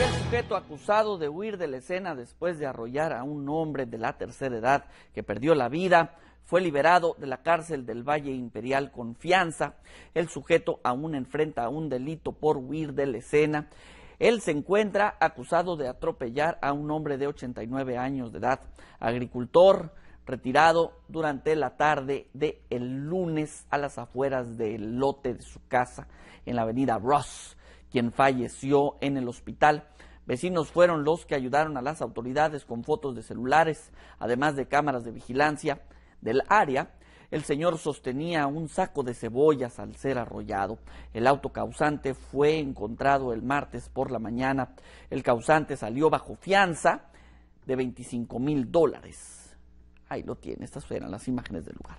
El sujeto acusado de huir de la escena después de arrollar a un hombre de la tercera edad que perdió la vida fue liberado de la cárcel del Valle Imperial Confianza. El sujeto aún enfrenta un delito por huir de la escena. Él se encuentra acusado de atropellar a un hombre de 89 años de edad, agricultor, retirado durante la tarde de lunes a las afueras del lote de su casa en la avenida Ross quien falleció en el hospital. Vecinos fueron los que ayudaron a las autoridades con fotos de celulares, además de cámaras de vigilancia del área. El señor sostenía un saco de cebollas al ser arrollado. El auto causante fue encontrado el martes por la mañana. El causante salió bajo fianza de 25 mil dólares. Ahí lo tiene, estas eran las imágenes del lugar.